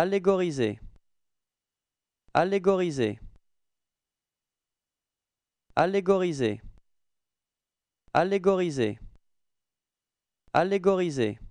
Allégoriser. Allégoriser. Allégoriser. Allégoriser. Allégoriser.